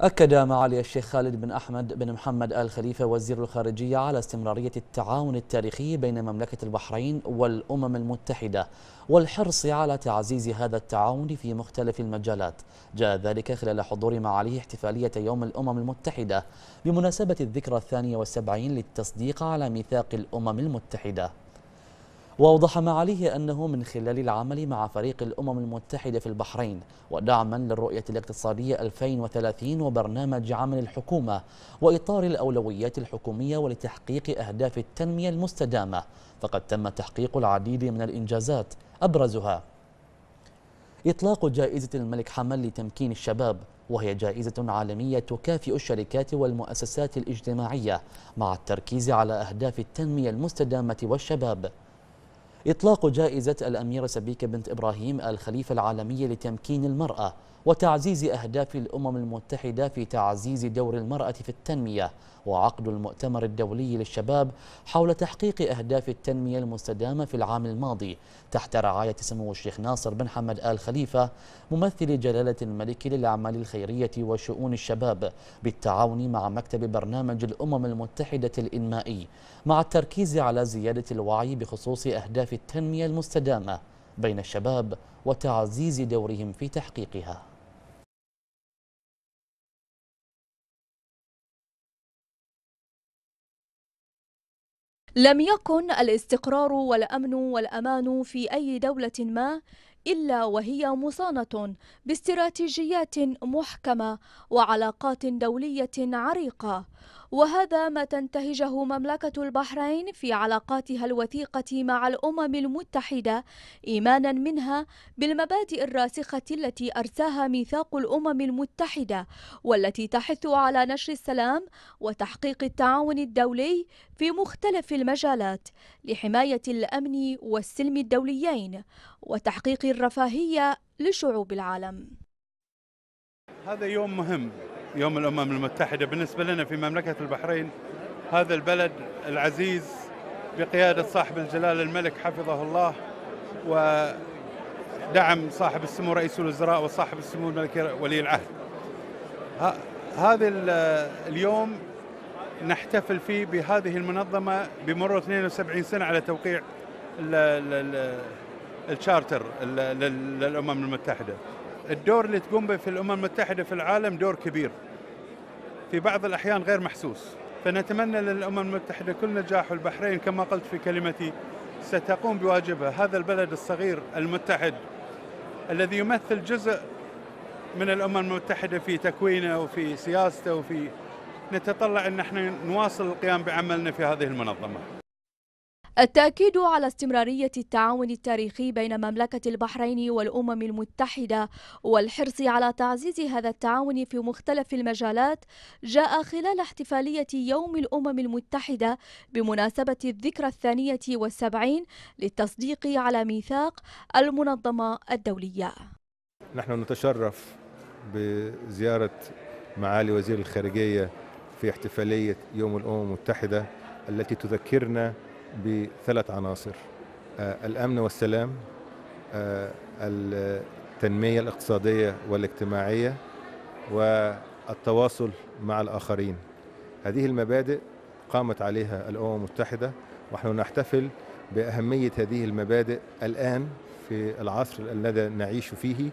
أكد معالي الشيخ خالد بن أحمد بن محمد آل خليفة وزير الخارجية على استمرارية التعاون التاريخي بين مملكة البحرين والأمم المتحدة والحرص على تعزيز هذا التعاون في مختلف المجالات جاء ذلك خلال حضور معاليه احتفالية يوم الأمم المتحدة بمناسبة الذكرى الثانية والسبعين للتصديق على ميثاق الأمم المتحدة وأوضح معاليه أنه من خلال العمل مع فريق الأمم المتحدة في البحرين ودعما للرؤية الاقتصادية 2030 وبرنامج عمل الحكومة وإطار الأولويات الحكومية ولتحقيق أهداف التنمية المستدامة فقد تم تحقيق العديد من الإنجازات أبرزها إطلاق جائزة الملك حمل لتمكين الشباب وهي جائزة عالمية تكافئ الشركات والمؤسسات الاجتماعية مع التركيز على أهداف التنمية المستدامة والشباب إطلاق جائزة الأميرة سبيكة بنت إبراهيم الخليفة العالمية لتمكين المرأة وتعزيز أهداف الأمم المتحدة في تعزيز دور المرأة في التنمية وعقد المؤتمر الدولي للشباب حول تحقيق أهداف التنمية المستدامة في العام الماضي تحت رعاية سمو الشيخ ناصر بن حمد آل خليفة ممثل جلالة الملك للأعمال الخيرية وشؤون الشباب بالتعاون مع مكتب برنامج الأمم المتحدة الإنمائي مع التركيز على زيادة الوعي بخصوص أهداف في التنمية المستدامة بين الشباب وتعزيز دورهم في تحقيقها لم يكن الاستقرار والأمن والأمان في أي دولة ما إلا وهي مصانة باستراتيجيات محكمة وعلاقات دولية عريقة وهذا ما تنتهجه مملكة البحرين في علاقاتها الوثيقة مع الأمم المتحدة إيمانا منها بالمبادئ الراسخة التي أرساها ميثاق الأمم المتحدة والتي تحث على نشر السلام وتحقيق التعاون الدولي في مختلف المجالات لحماية الأمن والسلم الدوليين وتحقيق الرفاهية لشعوب العالم هذا يوم مهم يوم الامم المتحده بالنسبه لنا في مملكه البحرين هذا البلد العزيز بقياده صاحب الجلاله الملك حفظه الله ودعم صاحب السمو رئيس الوزراء وصاحب السمو الملك ولي العهد هذا اليوم نحتفل فيه بهذه المنظمه بمرور 72 سنه على توقيع الشارتر للامم المتحده الدور اللي تقوم به في الامم المتحده في العالم دور كبير في بعض الاحيان غير محسوس فنتمنى للامم المتحده كل نجاح والبحرين كما قلت في كلمتي ستقوم بواجبها هذا البلد الصغير المتحد الذي يمثل جزء من الامم المتحده في تكوينه وفي سياسته وفي نتطلع ان احنا نواصل القيام بعملنا في هذه المنظمه التأكيد على استمرارية التعاون التاريخي بين مملكة البحرين والأمم المتحدة والحرص على تعزيز هذا التعاون في مختلف المجالات جاء خلال احتفالية يوم الأمم المتحدة بمناسبة الذكرى الثانية والسبعين للتصديق على ميثاق المنظمة الدولية نحن نتشرف بزيارة معالي وزير الخارجية في احتفالية يوم الأمم المتحدة التي تذكرنا بثلاث عناصر آه، الأمن والسلام آه، التنمية الاقتصادية والاجتماعية والتواصل مع الآخرين هذه المبادئ قامت عليها الأمم المتحدة ونحن نحتفل بأهمية هذه المبادئ الآن في العصر الذي نعيش فيه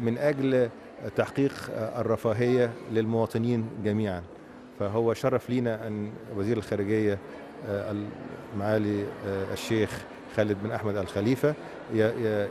من أجل تحقيق الرفاهية للمواطنين جميعا فهو شرف لينا أن وزير الخارجية آه، معالي آه، الشيخ خالد بن أحمد الخليفة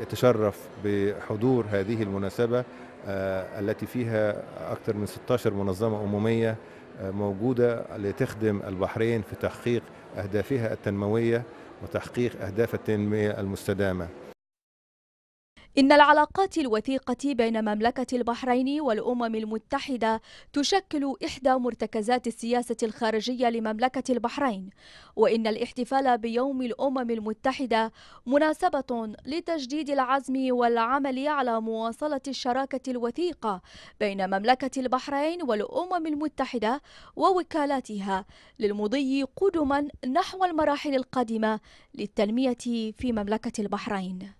يتشرف بحضور هذه المناسبة آه، التي فيها أكثر من 16 منظمة أممية موجودة لتخدم البحرين في تحقيق أهدافها التنموية وتحقيق أهداف التنمية المستدامة إن العلاقات الوثيقة بين مملكة البحرين والأمم المتحدة تشكل إحدى مرتكزات السياسة الخارجية لمملكة البحرين، وإن الاحتفال بيوم الأمم المتحدة مناسبة لتجديد العزم والعمل على مواصلة الشراكة الوثيقة بين مملكة البحرين والأمم المتحدة ووكالاتها للمضي قدما نحو المراحل القادمة للتنمية في مملكة البحرين.